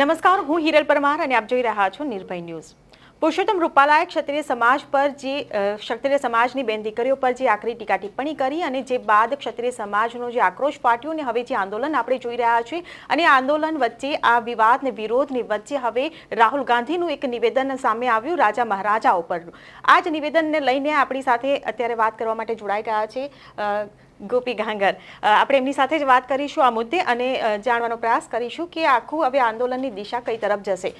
નમસ્કાર હું હિરલ પરમાર અને આપ જોઈ રહ્યા છો નિર્ભય ન્યૂઝ પુરુષોત્તમ રૂપાલાએ ક્ષત્રિય સમાજ પર જે ક્ષત્રિય સમાજની બેન દીકરીઓ પર જે આકરી ટીકા ટિપ્પણી કરી અને જે બાદ ક્ષત્રિય સમાજનો જે આક્રોશ પાટ્યો અને હવે જે આંદોલન આપણે જોઈ રહ્યા છીએ અને આંદોલન વચ્ચે આ વિવાદ ને વિરોધની વચ્ચે હવે રાહુલ ગાંધીનું એક નિવેદન સામે આવ્યું રાજા મહારાજા ઉપરનું આ જ નિવેદનને લઈને આપણી સાથે અત્યારે વાત કરવા માટે જોડાઈ રહ્યા છે ગોપી ગાંગર આપણે એમની સાથે જ વાત કરીશું આ મુદ્દે અને જાણવાનો પ્રયાસ કરીશું કે આખું હવે આંદોલનની દિશા કઈ તરફ જશે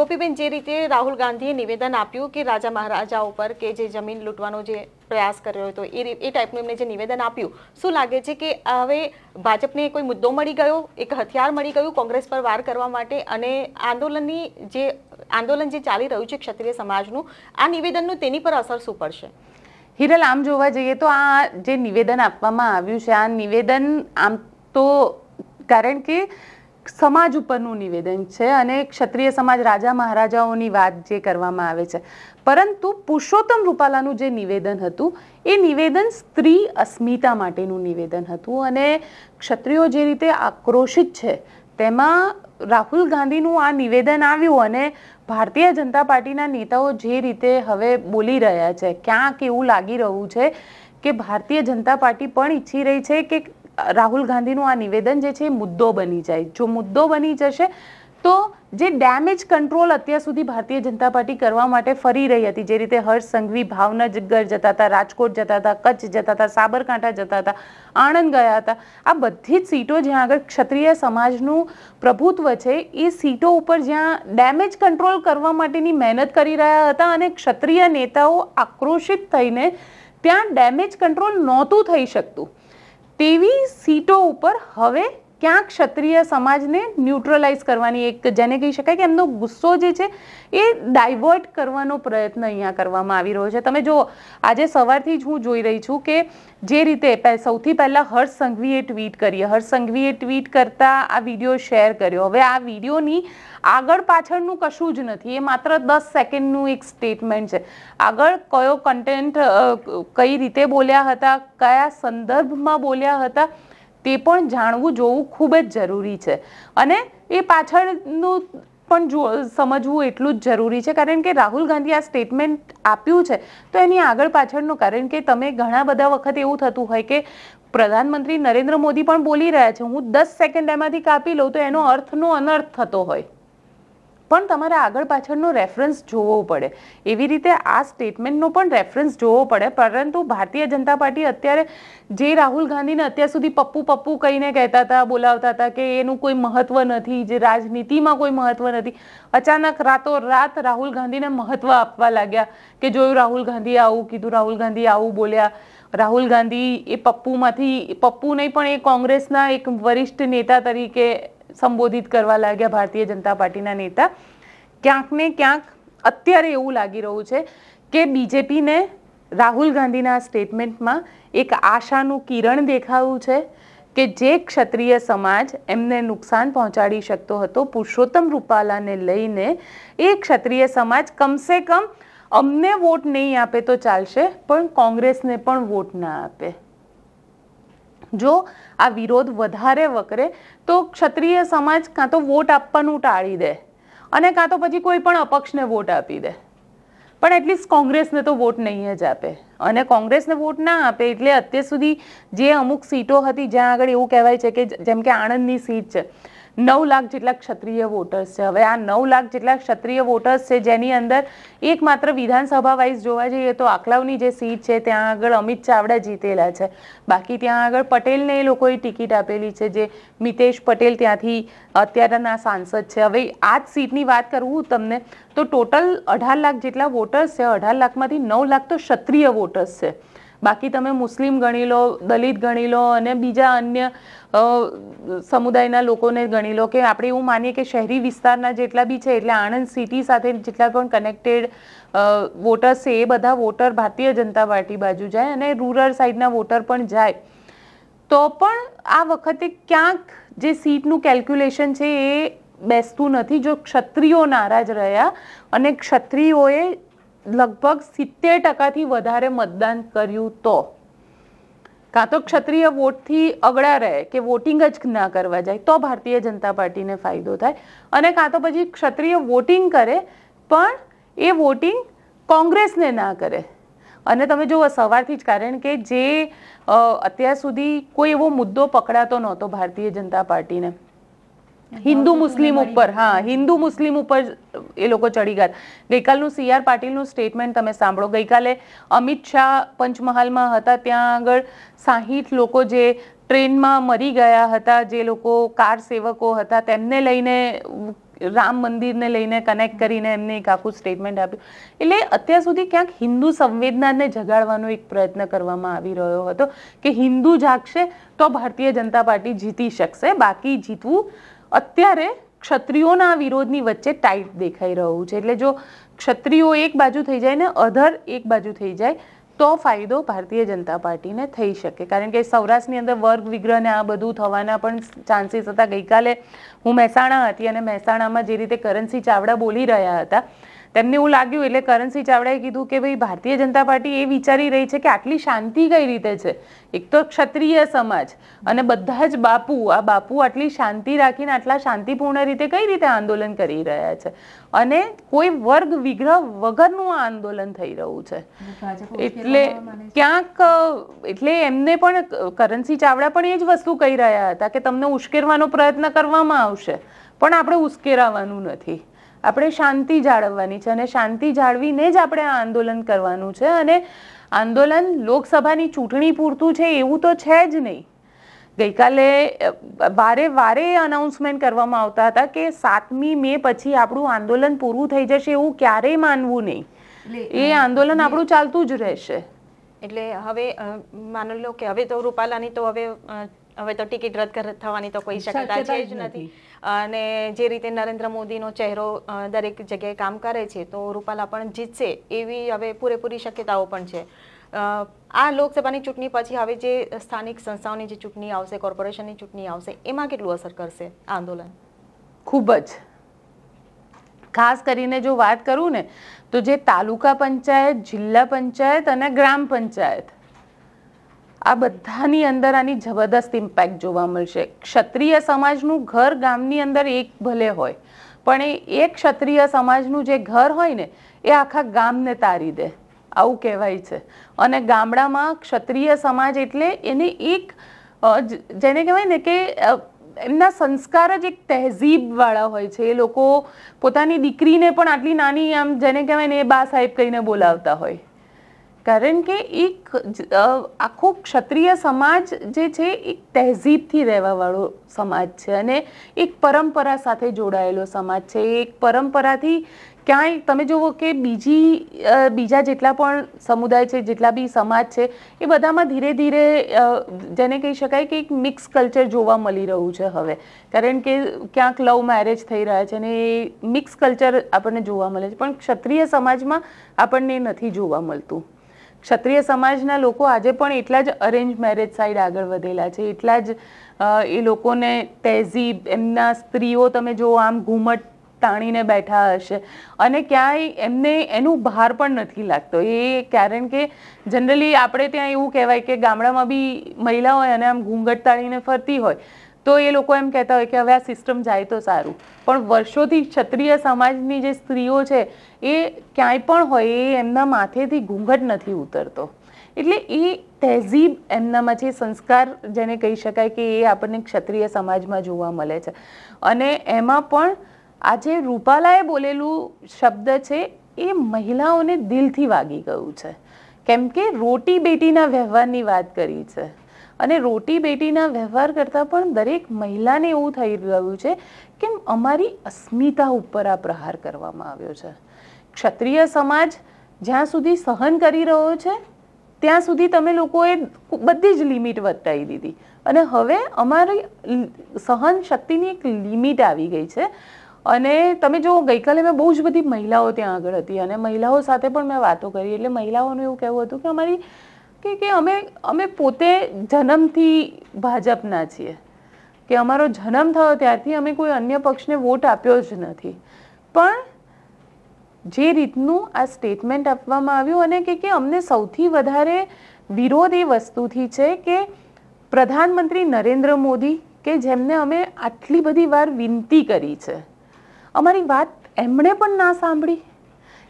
ગોપીબેન જે રીતે રાહુલ ગાંધીએ નિવેદન આપ્યું કે રાજા મહારાજા ઉપર કે જે જમીન લૂંટવાનો જે પ્રયાસ કર્યો હતો એ એ ટાઈપનું એમને જે નિવેદન આપ્યું શું લાગે છે કે હવે ભાજપને કોઈ મુદ્દો મળી ગયો એક હથિયાર મળી ગયું કોંગ્રેસ પર વાર કરવા માટે અને આંદોલનની જે આંદોલન જે ચાલી રહ્યું છે ક્ષત્રિય સમાજનું આ નિવેદનનું તેની પર અસર શું પડશે હિરલ આમ જોવા જઈએ તો આ જે નિવેદન આપવામાં આવ્યું છે આ નિવેદન આમ તો કારણ કે સમાજ ઉપરનું નિવેદન છે અને ક્ષત્રિય સમાજ રાજા મહારાજાઓની વાત જે કરવામાં આવે છે પરંતુ પુરુષોત્તમ રૂપાલાનું જે નિવેદન હતું એ નિવેદન સ્ત્રી અસ્મિતા માટેનું નિવેદન હતું અને ક્ષત્રિયો જે રીતે આક્રોશિત છે તેમાં રાહુલ ગાંધીનું આ નિવેદન આવ્યું અને ભારતીય જનતા પાર્ટીના નેતાઓ જે રીતે હવે બોલી રહ્યા છે ક્યાંક એવું લાગી રહ્યું છે કે ભારતીય જનતા પાર્ટી પણ ઈચ્છી રહી છે કે રાહુલ ગાંધીનું આ નિવેદન જે છે એ મુદ્દો બની જાય જો મુદ્દો બની જશે તો જે ડેમેજ કંટ્રોલ અત્યાર સુધી ભારતીય જનતા પાર્ટી કરવા માટે ફરી રહી હતી જે રીતે હર્ષ સંઘવી ભાવનગર જતા હતા રાજકોટ જતા હતા કચ્છ જતા હતા સાબરકાંઠા જતા હતા આણંદ ગયા હતા આ બધી જ સીટો જ્યાં આગળ ક્ષત્રિય સમાજનું પ્રભુત્વ છે એ સીટો ઉપર જ્યાં ડેમેજ કંટ્રોલ કરવા માટેની મહેનત કરી રહ્યા હતા અને ક્ષત્રિય નેતાઓ આક્રોશિત થઈને ત્યાં ડેમેજ કંટ્રોલ નહોતું થઈ શકતું તેવી સીટો ઉપર હવે ક્યાંક ક્ષત્રિય સમાજને ન્યુટ્રલાઇઝ કરવાની એક જેને કહી શકાય કે એમનો ગુસ્સો જે છે એ ડાયવર્ટ કરવાનો પ્રયત્ન અહીંયા કરવામાં આવી રહ્યો છે તમે જો આજે સવારથી જ હું જોઈ રહી છું કે જે રીતે સૌથી પહેલાં હર્ષ સંઘવીએ ટ્વીટ કરી હર્ષ સંઘવીએ ટ્વીટ કરતા આ વિડીયો શેર કર્યો હવે આ વિડીયોની આગળ પાછળનું કશું જ નથી એ માત્ર દસ સેકન્ડનું એક સ્ટેટમેન્ટ છે આગળ કયો કન્ટેન્ટ કઈ રીતે બોલ્યા હતા કયા સંદર્ભમાં બોલ્યા હતા તે પણ જાણવું જોવું ખૂબ જ જરૂરી છે અને એ પાછળનું પણ જો સમજવું એટલું જ જરૂરી છે કારણ કે રાહુલ ગાંધી આ સ્ટેટમેન્ટ આપ્યું છે તો એની આગળ પાછળનું કારણ કે તમે ઘણા બધા વખત એવું થતું હોય કે પ્રધાનમંત્રી નરેન્દ્ર મોદી પણ બોલી રહ્યા છે હું દસ સેકન્ડ એમાંથી કાપી લઉં તો એનો અર્થનો અનર્થ થતો હોય પણ તમારે આગળ પાછળનો રેફરન્સ જોવો પડે એવી રીતે આ સ્ટેટમેન્ટનો પણ રેફરન્સ જોવો પડે પરંતુ ભારતીય જનતા પાર્ટી અત્યારે જે રાહુલ ગાંધીને અત્યાર સુધી પપ્પુ પપ્પુ કહીને કહેતા હતા બોલાવતા હતા કે એનું કોઈ મહત્વ નથી જે રાજનીતિમાં કોઈ મહત્વ નથી અચાનક રાતો રાત રાહુલ ગાંધીને મહત્વ આપવા લાગ્યા કે જોયું રાહુલ ગાંધી આવું કીધું રાહુલ ગાંધી આવું બોલ્યા રાહુલ ગાંધી એ પપ્પુમાંથી પપ્પુ નહીં પણ એ કોંગ્રેસના એક વરિષ્ઠ નેતા તરીકે સંબોધિત કરવા લાગ્યા ભારતીય જનતા પાર્ટીના નેતા ક્યાંક ને ક્યાંક અત્યારે એવું લાગી રહ્યું છે કે બીજેપીને રાહુલ ગાંધીના સ્ટેટમેન્ટમાં એક આશાનું કિરણ દેખાયું છે કે જે ક્ષત્રિય સમાજ એમને નુકસાન પહોંચાડી શકતો હતો પુરુષોત્તમ રૂપાલાને લઈને એ ક્ષત્રિય સમાજ કમસે કમ અમને વોટ નહીં આપે તો ચાલશે પણ કોંગ્રેસને પણ વોટ ના આપે જો આ વિરોધ વધારે વકરે તો ક્ષત્રિય સમાજ કાં તો વોટ આપવાનું ટાળી દે અને કાં તો પછી કોઈ પણ અપક્ષને વોટ આપી દે પણ એટલીસ્ટ કોંગ્રેસને તો વોટ નહીં જ આપે અને કોંગ્રેસને વોટ ના આપે એટલે અત્યાર સુધી જે અમુક સીટો હતી જ્યાં આગળ એવું કહેવાય છે કે જેમ કે આણંદની સીટ છે નવ લાખ જેટલા ક્ષત્રિય વોટર્સ છે હવે આ નવ લાખ જેટલા ક્ષત્રિય વોટર્સ છે જેની અંદર એકમાત્ર વિધાનસભા વાઇઝ જોવા જઈએ તો આકલાવની જે સીટ છે ત્યાં આગળ અમિત ચાવડા જીતેલા છે બાકી ત્યાં આગળ પટેલને એ લોકોએ ટિકિટ આપેલી છે જે મિતેશ પટેલ ત્યાંથી અત્યારના સાંસદ છે હવે આ જ સીટની વાત કરું તમને તો ટોટલ અઢાર લાખ જેટલા વોટર્સ છે અઢાર લાખમાંથી નવ લાખ તો ક્ષત્રિય વોટર્સ છે બાકી તમે મુસ્લિમ ગણી લો દલિત ગણી લો અને બીજા અન્ય સમુદાયના લોકોને ગણી લો કે આપણે એવું માનીએ કે શહેરી વિસ્તારના જેટલા બી છે એટલે આણંદ સિટી સાથે જેટલા પણ કનેક્ટેડ વોટર્સ છે એ બધા વોટર ભારતીય જનતા પાર્ટી બાજુ જાય અને રૂરલ સાઈડના વોટર પણ જાય તો પણ આ વખતે ક્યાંક જે સીટનું કેલ્ક્યુલેશન છે એ બેસતું નથી જો ક્ષત્રિયો નારાજ રહ્યા અને ક્ષત્રિયોએ લગભગ સિત્તેર ટકાથી વધારે મતદાન કર્યું તો કાં તો ક્ષત્રિય વોટથી અગળા રહે કે વોટિંગ જ ના કરવા જાય તો ભારતીય જનતા પાર્ટીને ફાયદો થાય અને કાં તો પછી ક્ષત્રિય વોટિંગ કરે પણ એ વોટિંગ કોંગ્રેસને ના કરે અને તમે જુઓ સવારથી જ કારણ કે જે અત્યાર સુધી કોઈ એવો મુદ્દો પકડાતો નહોતો ભારતીય જનતા પાર્ટીને હિન્દુ મુસ્લિમ ઉપર હા હિન્દુ મુસ્લિમ ઉપર એ લોકો ચડી ગયા ગઈકાલનું સી આર પાટીલનું સ્ટેટમેન્ટ તમે સાંભળો ગઈકાલે અમિત શાહ પંચમહાલમાં હતા ત્યાં આગળ સાહીઠ લોકો જે ટ્રેનમાં મરી ગયા હતા જે લોકો કાર સેવકો હતા તેમને લઈને રામ મંદિરને લઈને કનેક્ટ કરીને એમને એક આખું સ્ટેટમેન્ટ આપ્યું એટલે અત્યાર સુધી ક્યાંક હિન્દુ સંવેદનાને જગાડવાનો એક પ્રયત્ન કરવામાં આવી રહ્યો હતો કે હિન્દુ જાગશે તો ભારતીય જનતા પાર્ટી જીતી શકશે બાકી જીતવું અત્યારે ક્ષત્રિયોના વિરોધની વચ્ચે ટાઈટ દેખાઈ રહ્યું છે એટલે જો ક્ષત્રિયો એક બાજુ થઈ જાય ને અધર એક બાજુ થઈ જાય તો ફાયદો ભારતીય જનતા પાર્ટીને થઈ શકે કારણ કે સૌરાષ્ટ્રની અંદર વર્ગ વિગ્રહને આ બધું થવાના પણ ચાન્સીસ હતા ગઈકાલે હું મહેસાણા હતી અને મહેસાણામાં જે રીતે કરન્સી ચાવડા બોલી રહ્યા હતા તેમને એવું લાગ્યું એટલે કરણસિંહ ચાવડાએ કીધું કે ભાઈ ભારતીય જનતા પાર્ટી એ વિચારી રહી છે કે આટલી શાંતિ કઈ રીતે છે એક તો ક્ષત્રિય સમાજ અને બધા જ બાપુ આ બાપુ આટલી શાંતિ રાખીને આટલા શાંતિપૂર્ણ રીતે કઈ રીતે આંદોલન કરી રહ્યા છે અને કોઈ વર્ગ વિગ્રહ વગરનું આ આંદોલન થઈ રહ્યું છે એટલે ક્યાંક એટલે એમને પણ કરણસિંહ ચાવડા પણ એ જ વસ્તુ કહી રહ્યા હતા કે તમને ઉશ્કેરવાનો પ્રયત્ન કરવામાં આવશે પણ આપણે ઉશ્કેરાવાનું નથી આપણે શાંતિ જાળવવાની છે અને શાંતિ જાળવીને જ આપણે આ આંદોલન કરવાનું છે અને આંદોલન લોકસભાની ચૂંટણી પૂરતું છે એવું તો છે જ નહીં ગઈકાલે વારે વારે અનાઉન્સમેન્ટ કરવામાં આવતા હતા કે સાતમી મે પછી આપણું આંદોલન પૂરું થઈ જશે એવું ક્યારેય માનવું નહીં એ આંદોલન આપણું ચાલતું જ રહેશે એટલે હવે માની લો કે હવે તો રૂપાલાની તો હવે હવે તો ટિકિટ રદ થવાની તો કોઈ શક્યતા છે જ નથી અને જે રીતે નરેન્દ્ર મોદીનો ચહેરો દરેક જગ્યાએ કામ કરે છે તો રૂપાલા પણ જીતશે એવી હવે પૂરેપૂરી શક્યતાઓ પણ છે આ લોકસભાની ચૂંટણી પછી હવે જે સ્થાનિક સંસ્થાઓની જે ચૂંટણી આવશે કોર્પોરેશનની ચૂંટણી આવશે એમાં કેટલું અસર કરશે આંદોલન ખૂબ જ ખાસ કરીને જો વાત કરું ને તો જે તાલુકા પંચાયત જિલ્લા પંચાયત અને ગ્રામ પંચાયત આ બધાની અંદર આની જબરદસ્ત ઇમ્પેક્ટ જોવા મળશે ક્ષત્રિય સમાજનું ઘર ગામની અંદર એક ભલે હોય પણ એ એક ક્ષત્રિય સમાજનું જે ઘર હોય ને એ આખા ગામને તારી દે આવું કહેવાય છે અને ગામડામાં ક્ષત્રિય સમાજ એટલે એને એક જેને કહેવાય ને કે એમના સંસ્કાર જ એક તહેઝીબવાળા હોય છે એ લોકો પોતાની દીકરીને પણ આટલી નાની આમ જેને કહેવાય ને એ બા સાહેબ કહીને બોલાવતા હોય કારણ કે એક આખો ક્ષત્રિય સમાજ જે છે એક તહેઝીબથી રહેવાવાળો સમાજ છે અને એક પરંપરા સાથે જોડાયેલો સમાજ છે એક પરંપરાથી ક્યાંય તમે જુઓ કે બીજી બીજા જેટલા પણ સમુદાય છે જેટલા બી સમાજ છે એ બધામાં ધીરે ધીરે જેને કહી શકાય કે એક મિક્સ કલ્ચર જોવા મળી રહ્યું છે હવે કારણ કે ક્યાંક લવ મેરેજ થઈ રહ્યા છે અને એ મિક્સ કલ્ચર આપણને જોવા મળે છે પણ ક્ષત્રિય સમાજમાં આપણને નથી જોવા મળતું ક્ષત્રિય સમાજના લોકો આજે પણ એટલા જ અરેન્જ મેરેજ સાઈડ આગળ વધેલા છે એટલા જ એ લોકોને તહેઝીબ એમના સ્ત્રીઓ તમે જો આમ ઘૂમટ તાણીને બેઠા હશે અને ક્યાંય એમને એનું ભાર પણ નથી લાગતો એ કારણ કે જનરલી આપણે ત્યાં એવું કહેવાય કે ગામડામાં બી મહિલા હોય અને આમ ઘૂંઘટ તાણીને ફરતી હોય તો એ લોકો એમ કહેતા હોય કે હવે આ સિસ્ટમ જાય તો સારું પણ વર્ષોથી ક્ષત્રિય સમાજની જે સ્ત્રીઓ છે એ ક્યાંય પણ હોય એ એમના માથેથી ઘૂંઘટ નથી ઉતરતો એટલે એ તહેઝીબ એમનામાં છે સંસ્કાર જેને કહી શકાય કે એ આપણને ક્ષત્રિય સમાજમાં જોવા મળે છે અને એમાં પણ આ જે રૂપાલાએ બોલેલું શબ્દ છે એ મહિલાઓને દિલથી વાગી ગયું છે કેમ કે રોટી બેટીના વ્યવહારની વાત કરી છે અને રોટી બેટીના વ્યવહાર કરતાં પણ દરેક મહિલાને એવું થઈ રહ્યું છે કે અમારી અસ્મિતા ઉપર આ પ્રહાર કરવામાં આવ્યો છે ક્ષત્રિય સમાજ જ્યાં સુધી સહન કરી રહ્યો છે ત્યાં સુધી તમે લોકોએ બધી જ લિમિટ વટાવી દીધી અને હવે અમારી સહન શક્તિની એક લિમિટ આવી ગઈ છે અને તમે જો ગઈકાલે મેં બહુ જ બધી મહિલાઓ ત્યાં આગળ હતી અને મહિલાઓ સાથે પણ મેં વાતો કરી એટલે મહિલાઓનું એવું કહેવું હતું કે અમારી કે કે અમે અમે પોતે જન્મથી ભાજપના છીએ કે અમારો જન્મ થયો ત્યારથી અમે કોઈ અન્ય પક્ષને વોટ આપ્યો જ નથી પણ જે રીતનું આ સ્ટેટમેન્ટ આપવામાં આવ્યું અને કે કે અમને સૌથી વધારે વિરોધ એ વસ્તુથી છે કે પ્રધાનમંત્રી નરેન્દ્ર મોદી કે જેમને અમે આટલી બધી વાર વિનંતી કરી છે અમારી વાત એમણે પણ ના સાંભળી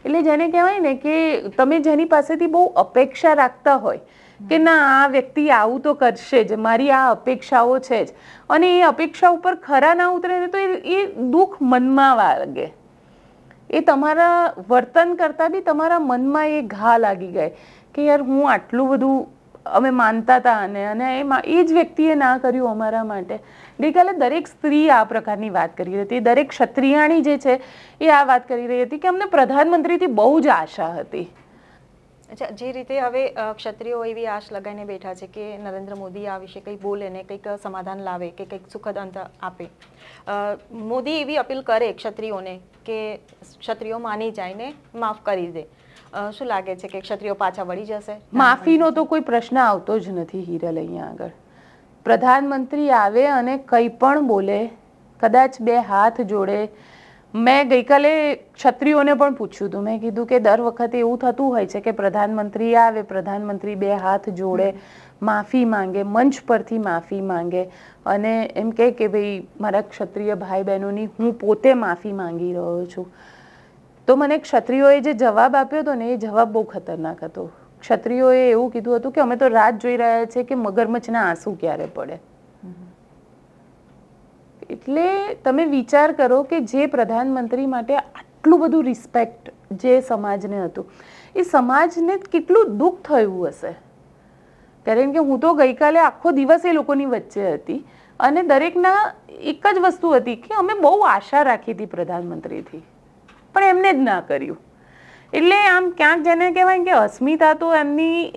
એટલે જેને કહેવાય ને કે તમે જેની પાસેથી બહુ અપેક્ષા રાખતા હોય કે ના આ વ્યક્તિ આવું તો કરશે જ મારી આ અપેક્ષાઓ છે જ અને એ અપેક્ષા ઉપર ખરા ના ઉતરે તો એ દુઃખ મનમાં વાગે એ તમારા વર્તન કરતાં બી તમારા મનમાં એ ઘા લાગી ગઈ કે યાર હું આટલું બધું અમે માનતા હતા અને અને એ જ વ્યક્તિએ ના કર્યું અમારા માટે ગઈકાલે દરેક સ્ત્રી આ પ્રકારની વાત કરી રહી હતી દરેક ક્ષત્રિયાણી જે છે એ આ વાત કરી રહી હતી કે અમને પ્રધાનમંત્રીથી બહુ જ આશા હતી અચ્છા જે રીતે હવે ક્ષત્રિયો એવી આશ લગાવીને બેઠા છે કે નરેન્દ્ર મોદી આ વિશે કંઈક બોલે ને કંઈક સમાધાન લાવે કે કંઈક સુખદ અંત આપે મોદી એવી અપીલ કરે ક્ષત્રિયોને કે ક્ષત્રિયો માની જાય ને માફ કરી દે શું લાગે છે કે ક્ષત્રિયો પાછા વળી જશે માફીનો તો કોઈ પ્રશ્ન આવતો જ નથી હિરલ અહીંયા આગળ પ્રધાનમંત્રી આવે અને કંઈ પણ બોલે કદાચ બે હાથ જોડે મેં ગઈકાલે ક્ષત્રિયોને પણ પૂછ્યું હતું મેં કીધું કે દર વખતે એવું થતું હોય છે કે પ્રધાનમંત્રી આવે પ્રધાનમંત્રી બે હાથ જોડે માફી માંગે મંચ પરથી માફી માંગે અને એમ કહે કે ભાઈ મારા ક્ષત્રિય ભાઈ બહેનોની હું પોતે માફી માંગી રહ્યો છું તો મને ક્ષત્રિયોએ જે જવાબ આપ્યો હતો ને એ જવાબ બહુ ખતરનાક હતો ક્ષત્રિયોએ એવું કીધું હતું કે અમે તો રાત જોઈ રહ્યા છે કે મગરમચ્છના આંસુ ક્યારે પડે એટલે તમે વિચાર કરો કે જે પ્રધાનમંત્રી માટે આટલું બધું રિસ્પેક્ટ જે સમાજને હતું એ સમાજને કેટલું દુઃખ થયું હશે કારણ કે હું તો ગઈકાલે આખો દિવસ એ લોકોની વચ્ચે હતી અને દરેકના એક જ વસ્તુ હતી કે અમે બહુ આશા રાખી હતી પ્રધાનમંત્રીથી પણ એમને જ ના કર્યું એટલે આમ ક્યાંક જેને કહેવાય કે અસ્મિતા તો એમની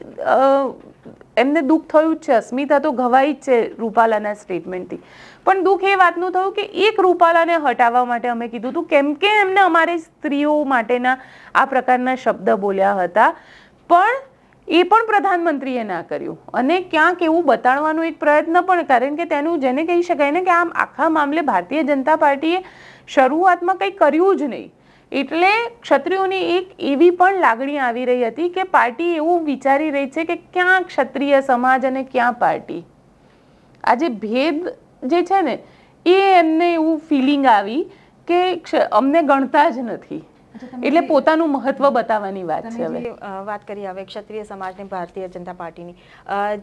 એમને દુઃખ થયું જ છે અસ્મિતા તો ઘવાઈ જ છે રૂપાલાના સ્ટેટમેન્ટથી પણ દુઃખ એ વાતનું થયું કે એક રૂપાલાને હટાવવા માટે અમે કીધું હતું કેમ કે એમને અમારે સ્ત્રીઓ માટેના આ પ્રકારના શબ્દ બોલ્યા હતા પણ એ પણ પ્રધાનમંત્રીએ ના કર્યું અને ક્યાંક એવું બતાડવાનો એક પ્રયત્ન પણ કારણ કે તેનું જેને કહી શકાય ને કે આમ આખા મામલે ભારતીય જનતા પાર્ટીએ શરૂઆતમાં કંઈ કર્યું જ નહીં એટલે ક્ષત્રિયોની એક એવી પણ લાગણી આવી રહી હતી કે પાર્ટી એવું વિચારી રહી છે કે ક્યાં ક્ષત્રિય સમાજ અને ક્યાં પાર્ટી આજે ભેદ જે છે ને એ એમને એવું ફિલિંગ આવી કે અમને ગણતા જ નથી એટલે પોતાનું મહત્વ બતાવવાની વાત છે હવે વાત કરી હવે ક્ષત્રિય સમાજની ભારતીય જનતા પાર્ટીની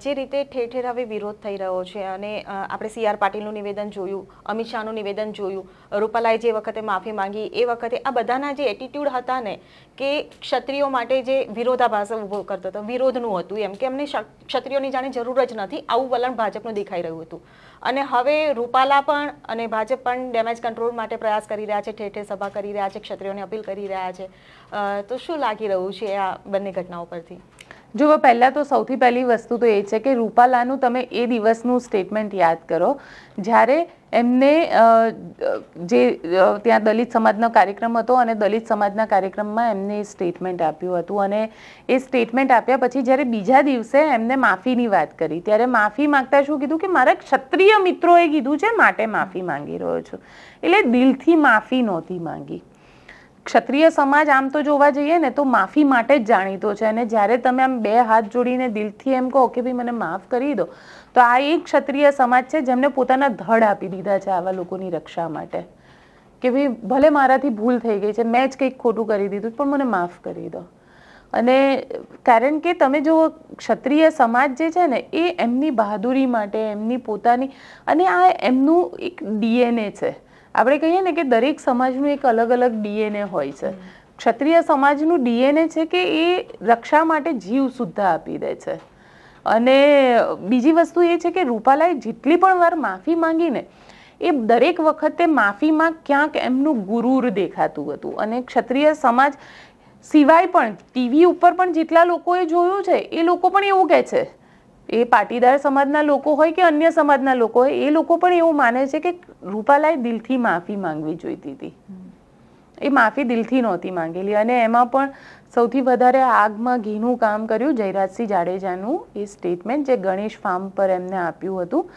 જે રીતે ઠેર ઠેર હવે વિરોધ થઈ રહ્યો છે અને આપણે સી આર પાટીલનું નિવેદન જોયું અમિત શાહનું નિવેદન જોયું રૂપાલાએ જે વખતે માફી માંગી એ વખતે આ બધાના જે એટીટ્યુડ હતા ને કે ક્ષત્રિયો માટે જે વિરોધાભાસ ઊભો કરતો હતો વિરોધનું હતું એમ કે અમને ક્ષત્રિયોની જાણે જરૂર જ નથી આવું વલણ ભાજપનું દેખાઈ રહ્યું હતું અને હવે રૂપાલા પણ અને ભાજપ પણ ડેમેજ કંટ્રોલ માટે પ્રયાસ કરી રહ્યા છે ઠેર ઠેર સભા કરી રહ્યા છે ક્ષત્રિયોને અપીલ કરી રહ્યા છે તો શું લાગી રહ્યું છે આ બંને ઘટનાઓ પરથી જુઓ પહેલાં તો સૌથી પહેલી વસ્તુ તો એ છે કે રૂપાલાનું તમે એ દિવસનું સ્ટેટમેન્ટ યાદ કરો જ્યારે એમને જે ત્યાં દલિત સમાજનો કાર્યક્રમ હતો અને દલિત સમાજના કાર્યક્રમમાં એમને સ્ટેટમેન્ટ આપ્યું હતું અને એ સ્ટેટમેન્ટ આપ્યા પછી જ્યારે બીજા દિવસે એમને માફીની વાત કરી ત્યારે માફી માગતા શું કીધું કે મારા ક્ષત્રિય મિત્રોએ કીધું છે માટે માફી માંગી રહ્યો છું એટલે દિલથી માફી નહોતી માંગી ક્ષત્રિય સમાજ આમ તો જોવા જઈએ ને તો માફી માટે જ જાણીતો છે અને જ્યારે તમે આમ બે હાથ જોડીને દિલથી એમ કહો કે ભાઈ મને માફ કરી દો તો આ એક ક્ષત્રિય સમાજ છે જેમને પોતાના ધડ આપી દીધા છે આવા લોકોની રક્ષા માટે કે ભાઈ ભલે મારાથી ભૂલ થઈ ગઈ છે મેં જ કંઈક ખોટું કરી દીધું પણ મને માફ કરી દો અને કારણ કે તમે જો ક્ષત્રિય સમાજ જે છે ને એ એમની બહાદુરી માટે એમની પોતાની અને આ એમનું એક ડીએનએ છે આપણે કહીએ ને કે દરેક સમાજનું એક અલગ અલગ ડીએનએ હોય છે ક્ષત્રિય સમાજનું ડીએનએ છે કે એ રક્ષા માટે જીવ સુદ્ધા આપી દે છે અને બીજી વસ્તુ એ છે કે રૂપાલાએ જેટલી પણ વાર માફી માંગીને એ દરેક વખતે માફીમાં ક્યાંક એમનું ગુરુર દેખાતું હતું અને ક્ષત્રિય સમાજ સિવાય પણ ટીવી ઉપર પણ જેટલા લોકોએ જોયું છે એ લોકો પણ એવું કહે છે એ પાટીદાર સમાજના લોકો હોય કે અન્ય સમાજના લોકો હોય એ લોકો પણ એવું માને છે કે રૂપાલાએ દિલથી માફી માંગવી જોઈતી હતી એ માફી દિલથી નહોતી માંગેલી અને એમાં પણ સૌથી વધારે આગમાં ઘીનું કામ કર્યું જયરાજસિંહ જાડેજાનું એ સ્ટેટમેન્ટ જે ગણેશ ફાર્મ પર એમને આપ્યું હતું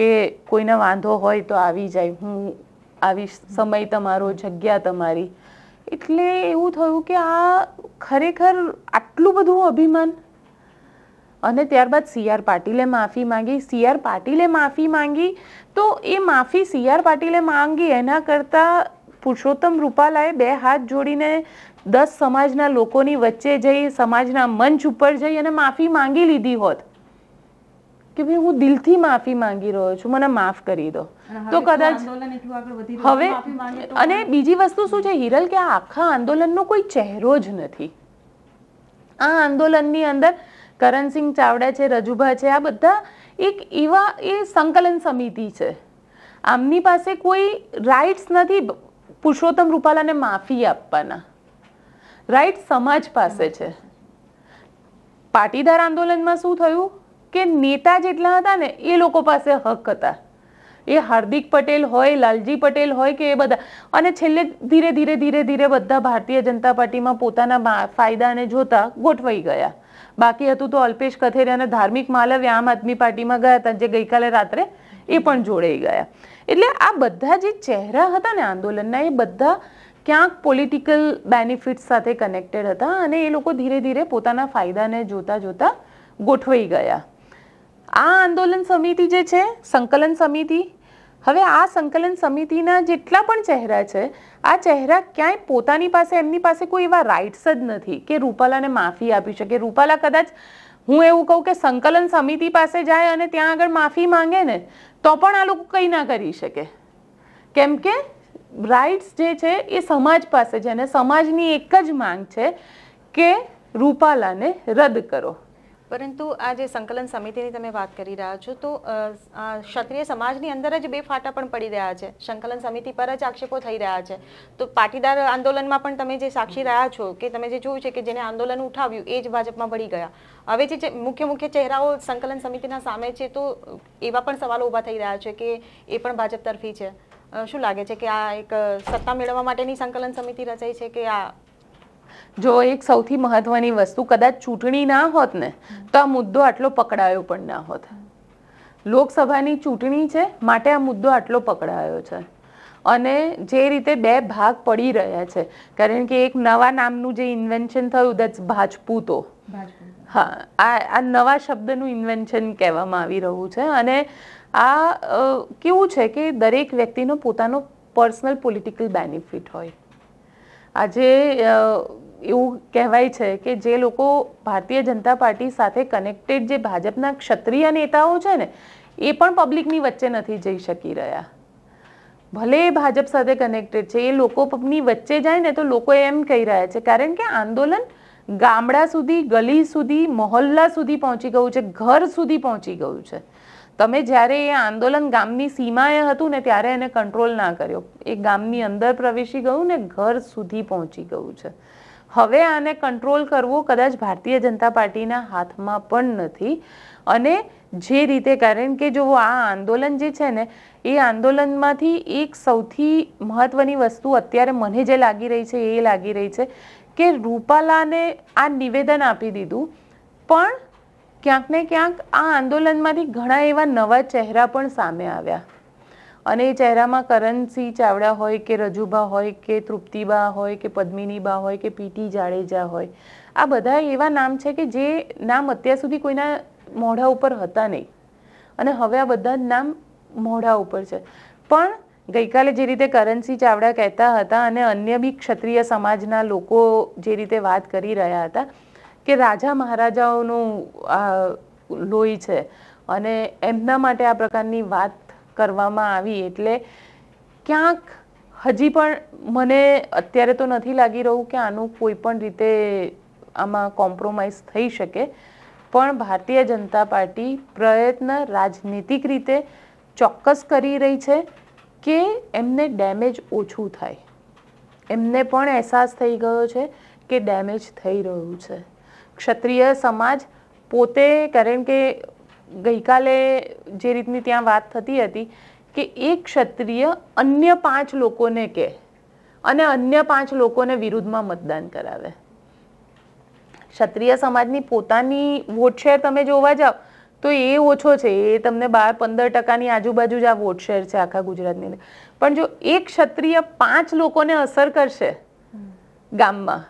કે કોઈને વાંધો હોય તો આવી જાય હું આવીશ સમય તમારો જગ્યા તમારી એટલે એવું થયું કે આ ખરેખર આટલું બધું અભિમાન અને ત્યારબાદ સી આર પાટીલે માફી માંગી સી આર પાટીલે માફી માંગી તો એ માફી સી આર પાટીલે માંગી એના કરતાં પુરુષોત્તમ રૂપાલાએ બે હાથ જોડીને દસ સમાજના લોકોની વચ્ચે જઈ સમાજના મંચ ઉપર જઈ અને માફી માંગી લીધી હોત કે ભાઈ હું દિલથી માફી માંગી રહ્યો છું મને માફ કરી દો તો કદાચ હવે અને બીજી વસ્તુ શું છે હિરલ કે આખા આંદોલનનો કોઈ ચહેરો જ નથી આ આંદોલનની અંદર કરણસિંહ ચાવડા છે રજુભા છે આ બધા એક એવા એ સંકલન સમિતિ છે આમની પાસે કોઈ રાઇટ્સ નથી પુરુષોત્તમ રૂપાલાને માફી આપવાના રાઇટ સમાજ પાસે છે પાટીદાર આંદોલનમાં શું થયું કે નેતા જેટલા હતા ને એ લોકો પાસે હક હતા એ હાર્દિક પટેલ હોય લાલજી પટેલ હોય કે એ બધા અને છેલ્લે ધીરે ધીરે ધીરે ધીરે બધા ભારતીય જનતા પાર્ટીમાં પોતાના ફાયદાને જોતા ગોઠવાઈ ગયા બાકી હતું તો અલ્પેશ કથેરિયા અને ધાર્મિક માલવ્ય આમ આદમી પાર્ટીમાં ગયા હતા જે ગઈકાલે રાત્રે એ પણ જોડાઈ ગયા એટલે આ બધા જે ચહેરા હતા ને આંદોલનના એ બધા ક્યાંક પોલિટિકલ બેનિફિટ્સ સાથે કનેક્ટેડ હતા અને એ લોકો ધીરે ધીરે પોતાના ફાયદાને જોતા જોતા ગોઠવાઈ ગયા આ આંદોલન સમિતિ જે છે સંકલન સમિતિ હવે આ સંકલન સમિતિના જેટલા પણ ચહેરા છે આ ચહેરા ક્યાંય પોતાની પાસે એમની પાસે કોઈ એવા રાઇટ્સ જ નથી કે રૂપાલાને માફી આપી શકે રૂપાલા કદાચ હું એવું કહું કે સંકલન સમિતિ પાસે જાય અને ત્યાં આગળ માફી માંગે ને તો પણ આ લોકો કંઈ ના કરી શકે કેમ કે રાઇટ્સ જે છે એ સમાજ પાસે છે અને સમાજની એક જ માંગ છે કે રૂપાલાને રદ કરો પરંતુ આ જે સંકલન સમિતિની તમે વાત કરી રહ્યા છો તો ક્ષત્રિય સમાજની અંદર જ બે ફાટા પણ પડી રહ્યા છે સંકલન સમિતિ પર જ આક્ષેપો થઈ રહ્યા છે તો પાટીદાર આંદોલનમાં પણ તમે જે સાક્ષી રહ્યા છો કે તમે જે જોયું છે કે જેને આંદોલન ઉઠાવ્યું એ જ ભાજપમાં ભળી ગયા હવે જે મુખ્ય મુખ્ય ચહેરાઓ સંકલન સમિતિના સામે છે તો એવા પણ સવાલો ઊભા થઈ રહ્યા છે કે એ પણ ભાજપ તરફી છે શું લાગે છે કે આ એક સત્તા મેળવવા માટેની સંકલન સમિતિ રચાઈ છે કે આ જો એક સૌથી મહત્વની વસ્તુ કદાચ ચૂંટણી ના હોત ને તો આ મુદ્દો આટલો પકડાયો પણ ના હોત લોકસભાની ચૂંટણી છે માટે આ મુદ્દો આટલો પકડાયો છે અને જે રીતે બે ભાગ પડી રહ્યા છે કારણ કે એક નવા નામનું જે ઇન્વેન્શન થયું દેટ્સ ભાજપૂતો હા આ આ નવા શબ્દનું ઇન્વેન્શન કહેવામાં આવી રહ્યું છે અને આ કેવું છે કે દરેક વ્યક્તિનો પોતાનો પર્સનલ પોલિટિકલ બેનિફિટ હોય આજે એવું કહેવાય છે કે જે લોકો ભારતીય જનતા પાર્ટી સાથે કનેક્ટેડ જે ભાજપના ક્ષત્રિય નેતાઓ છે ને એ પણ પબ્લિકની વચ્ચે નથી જઈ શકી રહ્યા ભલે ભાજપ સાથે કનેક્ટેડ છે એ લોકોની વચ્ચે જાય ને તો લોકો એમ કહી રહ્યા છે કારણ કે આંદોલન ગામડા સુધી ગલી સુધી મોહલ્લા સુધી પહોંચી ગયું છે ઘર સુધી પહોંચી ગયું છે તમે જ્યારે એ આંદોલન ગામની સીમાએ હતું ને ત્યારે એને કંટ્રોલ ના કર્યો એ ગામની અંદર પ્રવેશી ગયું ને ઘર સુધી પહોંચી ગયું છે હવે આને કંટ્રોલ કરવું કદાચ ભારતીય જનતા પાર્ટીના હાથમાં પણ નથી અને જે રીતે કારણ કે જો આ આંદોલન જે છે ને એ આંદોલનમાંથી એક સૌથી મહત્વની વસ્તુ અત્યારે મને જે લાગી રહી છે એ લાગી રહી છે કે રૂપાલાને આ નિવેદન આપી દીધું પણ ક્યાંક ને ક્યાંક આ આંદોલનમાંથી ઘણા એવા નવા ચહેરા પણ સામે આવ્યા અને એ ચહેરામાં કરણસિંહ ચાવડા હોય કે રજુબા હોય કે તૃપ્તિબા હોય કે પદ્મિનીબા હોય કે પીટી જાડેજા હોય આ બધા એવા નામ છે કે જે નામ અત્યાર સુધી કોઈના મોઢા ઉપર હતા નહીં અને હવે આ બધા જ નામ મોઢા ઉપર છે પણ ગઈકાલે જે રીતે કરણસિંહ ચાવડા કહેતા હતા અને અન્ય બી ક્ષત્રિય સમાજના લોકો જે રીતે વાત કરી રહ્યા હતા કે રાજા મહારાજાઓનું લોહી છે અને એમના માટે આ પ્રકારની વાત કરવામાં આવી એટલે ક્યાંક હજી પણ મને અત્યારે તો નથી લાગી રહ્યું કે આનું કોઈ પણ રીતે આમાં કોમ્પ્રોમાઇઝ થઈ શકે પણ ભારતીય જનતા પાર્ટી પ્રયત્ન રાજનીતિક રીતે ચોક્કસ કરી રહી છે કે એમને ડેમેજ ઓછું થાય એમને પણ અહેસાસ થઈ ગયો છે કે ડેમેજ થઈ રહ્યું છે ક્ષત્રિય સમાજ પોતે કારણ કે ગઈકાલે જે રીતની ત્યાં વાત થતી હતી કે એક ક્ષત્રિય અન્ય પાંચ લોકોને કે અને અન્ય પાંચ લોકોને વિરુદ્ધમાં મતદાન કરાવે ક્ષત્રિય સમાજની પોતાની વોટ શેર તમે જોવા જાઓ તો એ ઓછો છે એ તમને બાર પંદર ટકાની આજુબાજુ જ આ વોટ શેર છે આખા ગુજરાતની પણ જો એક ક્ષત્રિય પાંચ લોકોને અસર કરશે ગામમાં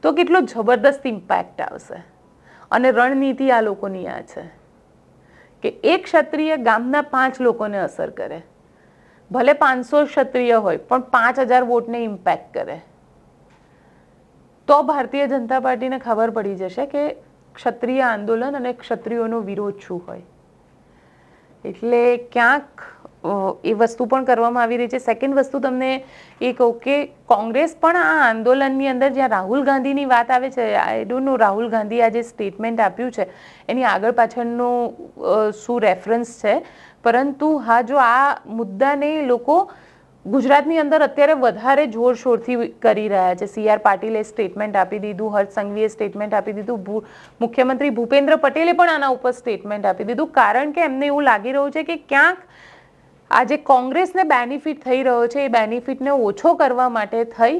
તો કેટલો જબરદસ્ત ઇમ્પેક્ટ આવશે અને રણનીતિ આ લોકોની આ છે કે એક ક્ષત્રિય ગામના પાંચ લોકોને અસર કરે ભલે પાંચસો ક્ષત્રિય હોય પણ પાંચ હજાર વોટને ઇમ્પેક્ટ કરે તો ભારતીય જનતા પાર્ટીને ખબર પડી જશે કે ક્ષત્રિય આંદોલન અને ક્ષત્રિયોનો વિરોધ શું હોય એટલે ક્યાંક એ વસ્તુ પણ કરવામાં આવી રહી છે સેકન્ડ વસ્તુ તમને એ કહું કે કોંગ્રેસ પણ આ આંદોલનની અંદર જ્યાં રાહુલ ગાંધીની વાત આવે છે I don't know Rahul Gandhi આ જે સ્ટેટમેન્ટ આપ્યું છે એની આગળ પાછળનું શું રેફરન્સ છે પરંતુ હા જો આ મુદ્દાને લોકો ગુજરાતની અંદર અત્યારે વધારે જોરશોરથી કરી રહ્યા છે સીઆર પાટીલે સ્ટેટમેન્ટ આપી દીધું હર્ષ સંઘવીએ સ્ટેટમેન્ટ આપી દીધું મુખ્યમંત્રી ભૂપેન્દ્ર પટેલે પણ આના ઉપર સ્ટેટમેન્ટ આપી દીધું કારણ કે એમને એવું લાગી રહ્યું છે કે ક્યાંક આજે કોંગ્રેસને બેનિફિટ થઈ રહ્યો છે એ બેનિફિટને ઓછો કરવા માટે થઈ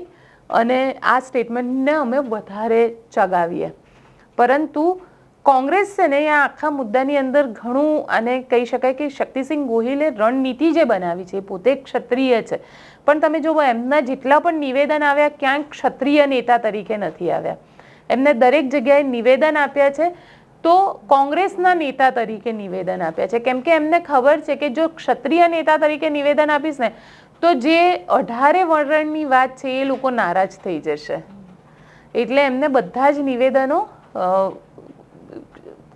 અને આ સ્ટેટમેન્ટને અમે વધારે ચગાવીએ પરંતુ કોંગ્રેસ છે ને આ આખા મુદ્દાની અંદર ઘણું અને કહી શકાય કે શક્તિસિંહ ગોહિલે રણનીતિ જે બનાવી છે પોતે ક્ષત્રિય છે પણ તમે જુઓ એમના જેટલા પણ નિવેદન આવ્યા ક્યાંક ક્ષત્રિય નેતા તરીકે નથી આવ્યા એમને દરેક જગ્યાએ નિવેદન આપ્યા છે તો કોંગ્રેસના નેતા તરીકે નિવેદન આપ્યા છે કેમ કે એમને ખબર છે કે જો ક્ષત્રિય નેતા તરીકે નિવેદન આપીશ ને તો જે અઢારે વર્ણની વાત છે એ લોકો નારાજ થઈ જશે એટલે એમને બધા જ નિવેદનો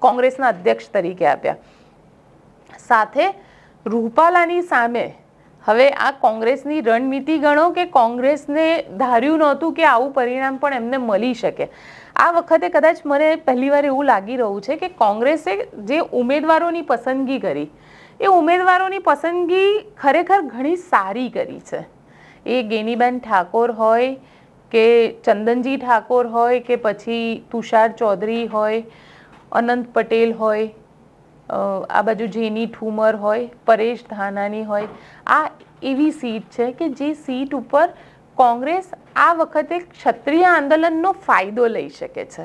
કોંગ્રેસના અધ્યક્ષ તરીકે આપ્યા સાથે રૂપાલાની સામે હવે આ કોંગ્રેસની રણનીતિ ગણો કે કોંગ્રેસને ધાર્યું નહોતું કે આવું પરિણામ પણ એમને મળી શકે આ વખતે કદાચ મને પહેલીવાર એવું લાગી રહ્યું છે કે કોંગ્રેસે જે ઉમેદવારોની પસંદગી કરી એ ઉમેદવારોની પસંદગી ખરેખર ઘણી સારી કરી છે એ ગેનીબેન ઠાકોર હોય કે ચંદનજી ઠાકોર હોય કે પછી તુષાર ચૌધરી હોય અનંત પટેલ હોય આ બાજુ જેની ઠુમર હોય પરેશ ધાનાની હોય આ એવી સીટ છે કે જે સીટ ઉપર કોંગ્રેસ આ વખતે ક્ષત્રિય આંદોલનનો ફાયદો લઈ શકે છે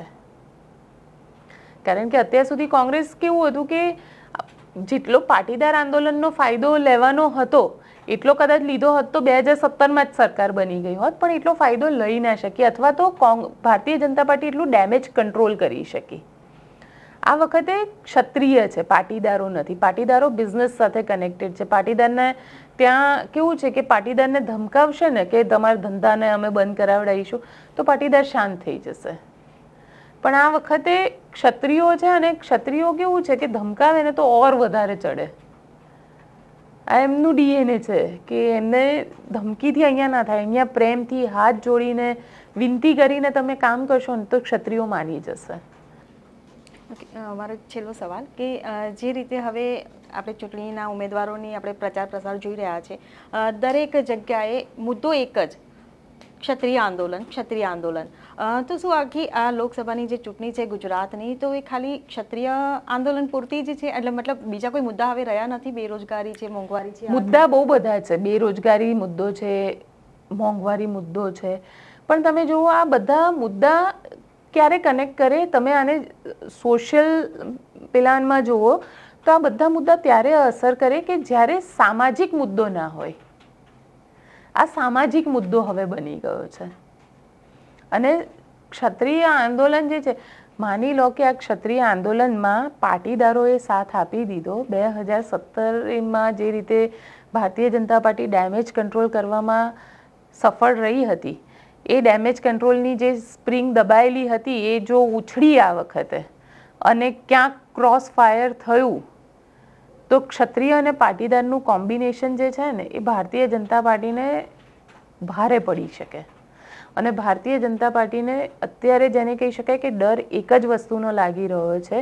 કારણ કે અત્યાર સુધી કોંગ્રેસ કેવું હતું કે જેટલો પાટીદાર આંદોલનનો ફાયદો લેવાનો હતો એટલો કદાચ લીધો હોત તો બે હજાર સત્તરમાં જ સરકાર બની ગઈ હોત પણ એટલો ફાયદો લઈ ના શકી અથવા તો કોંગ ભારતીય જનતા પાર્ટી એટલું ડેમેજ કંટ્રોલ કરી શકી આ વખતે ક્ષત્રિય છે પાટીદારો નથી પાટીદારો બિઝનેસ સાથે કનેક્ટેડ છે પાટીદારને ત્યાં કેવું છે કે પાટીદારને ધમકાવશે ને કે તમારા ધંધાને અમે બંધ કરાવડાવીશું તો પાટીદાર શાંત થઈ જશે પણ આ વખતે ક્ષત્રિયો છે અને ક્ષત્રિયો કેવું છે કે ધમકાવે ને તો ઓર વધારે ચડે આ એમનું ડીએનએ છે કે એમને ધમકીથી અહીંયા ના થાય અહીંયા પ્રેમથી હાથ જોડીને વિનંતી કરીને તમે કામ કરશો ને તો ક્ષત્રિયો માની જશે મારો છેલ્લો સવાલ કે જે રીતે હવે આપણે ચૂંટણીના ઉમેદવારોની આપણે પ્રચાર પ્રસાર જોઈ રહ્યા છે દરેક જગ્યાએ મુદ્દો એક જ ક્ષત્રિય આંદોલન ક્ષત્રિય આંદોલન તો શું આખી આ લોકસભાની જે ચૂંટણી છે ગુજરાતની તો એ ખાલી ક્ષત્રિય આંદોલન પૂરતી જ છે એટલે મતલબ બીજા કોઈ મુદ્દા હવે રહ્યા નથી બેરોજગારી છે મોંઘવારી છે મુદ્દા બહુ બધા છે બેરોજગારી મુદ્દો છે મોંઘવારી મુદ્દો છે પણ તમે જુઓ આ બધા મુદ્દા ક્યારે કનેક્ટ કરે તમે આને સોશિયલ પ્લાનમાં જુઓ તો આ બધા મુદ્દા ત્યારે અસર કરે કે જ્યારે સામાજિક મુદ્દો ના હોય આ સામાજિક મુદ્દો હવે બની ગયો છે અને ક્ષત્રિય આંદોલન જે છે માની લો કે આ ક્ષત્રિય આંદોલનમાં પાટીદારોએ સાથ આપી દીધો બે હજાર સત્તરમાં જે રીતે ભારતીય જનતા પાર્ટી ડેમેજ કંટ્રોલ કરવામાં સફળ રહી હતી એ ડેમેજ કંટ્રોલની જે સ્પ્રિંગ દબાયેલી હતી એ જો ઉછળી આ વખતે અને ક્યાંક ક્રોસ ફાયર થયું તો ક્ષત્રિય અને પાટીદારનું કોમ્બિનેશન જે છે ને એ ભારતીય જનતા પાર્ટીને ભારે પડી શકે અને ભારતીય જનતા પાર્ટીને અત્યારે જેને કહી શકાય કે ડર એક જ વસ્તુનો લાગી રહ્યો છે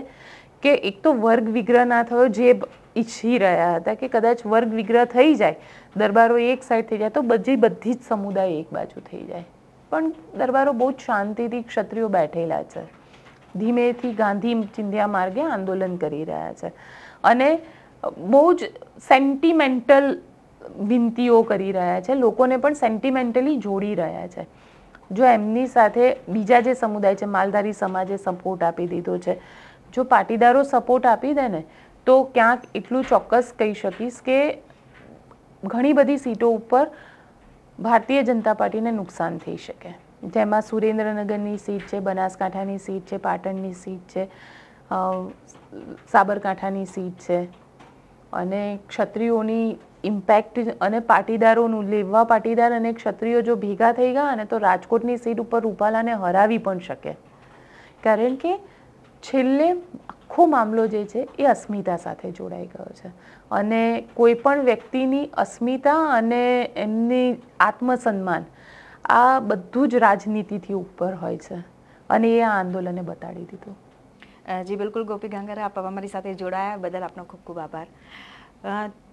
કે એક તો વર્ગ વિગ્રહ ના થયો જે ઈચ્છી રહ્યા હતા કે કદાચ વર્ગ વિગ્રહ થઈ જાય દરબારો એક સાઈડ થઈ જાય તો બધી બધી જ સમુદાય એક બાજુ થઈ જાય પણ દરબારો બહુ જ શાંતિથી ક્ષત્રિયો બેઠેલા છે ધીમેથી ગાંધી ચિંધ્યા માર્ગે આંદોલન કરી રહ્યા છે અને બહુ જ સેન્ટિમેન્ટલ વિનંતીઓ કરી રહ્યા છે લોકોને પણ સેન્ટિમેન્ટલી જોડી રહ્યા છે જો એમની સાથે બીજા જે સમુદાય છે માલધારી સમાજે સપોર્ટ આપી દીધો છે જો પાટીદારો સપોર્ટ આપી દે ને તો ક્યાંક એટલું ચોક્કસ કહી શકીશ કે ઘણી બધી સીટો ઉપર ભારતીય જનતા પાર્ટીને નુકસાન થઈ શકે જેમાં સુરેન્દ્રનગરની સીટ છે બનાસકાંઠાની સીટ છે પાટણની સીટ છે સાબરકાંઠાની સીટ છે અને ક્ષત્રિયોની ઇમ્પેક્ટ અને પાટીદારોનું લેવા પાટીદાર અને ક્ષત્રિયો જો ભેગા થઈ ગયા અને તો રાજકોટની સીટ ઉપર રૂપાલાને હરાવી પણ શકે કારણ કે છેલ્લે આખો મામલો જે છે એ અસ્મિતા સાથે જોડાઈ ગયો છે અને કોઈ પણ વ્યક્તિની અસ્મિતા અને એમની આત્મસન્માન આ બધું જ રાજનીતિથી ઉપર હોય છે અને એ આ આંદોલને બતાડી દીધું જી બિલકુલ ગોપી ગાંગરા આપ અમારી સાથે જોડાયા બદલ આપનો ખૂબ ખૂબ આભાર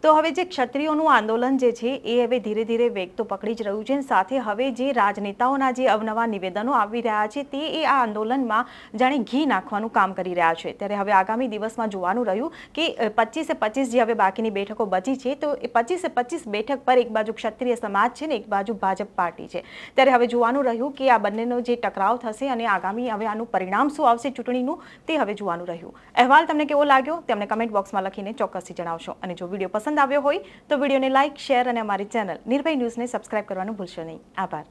તો હવે જે ક્ષત્રિયોનું આંદોલન જે છે એ હવે ધીરે ધીરે વેગ તો પકડી જ રહ્યું છે અને સાથે હવે જે રાજનેતાઓના જે અવનવા નિવેદનો આવી રહ્યા છે તે એ આ આંદોલનમાં જાણે ઘી નાખવાનું કામ કરી રહ્યા છે ત્યારે હવે આગામી દિવસમાં જોવાનું રહ્યું કે પચીસે પચીસ જે હવે બાકીની બેઠકો બચી છે તો એ પચીસે પચીસ બેઠક પર એક બાજુ ક્ષત્રિય સમાજ છે ને એક બાજુ ભાજપ પાર્ટી છે ત્યારે હવે જોવાનું રહ્યું કે આ બંનેનો જે ટકરાવ થશે અને આગામી હવે આનું પરિણામ શું આવશે ચૂંટણીનું તે હવે જોવાનું રહ્યું અહેવાલ તમને કેવો લાગ્યો તેમને કમેન્ટ બોક્સમાં લખીને ચોક્કસથી જણાવશો અને જો વિડીયો પસંદ આવ્યો હોય તો વિડીયોને લાઇક શેર અને અમારી ચેનલ નિર્ભય ન્યૂઝને સબસ્ક્રાઇબ કરવાનું ભૂલશો નહીં આભાર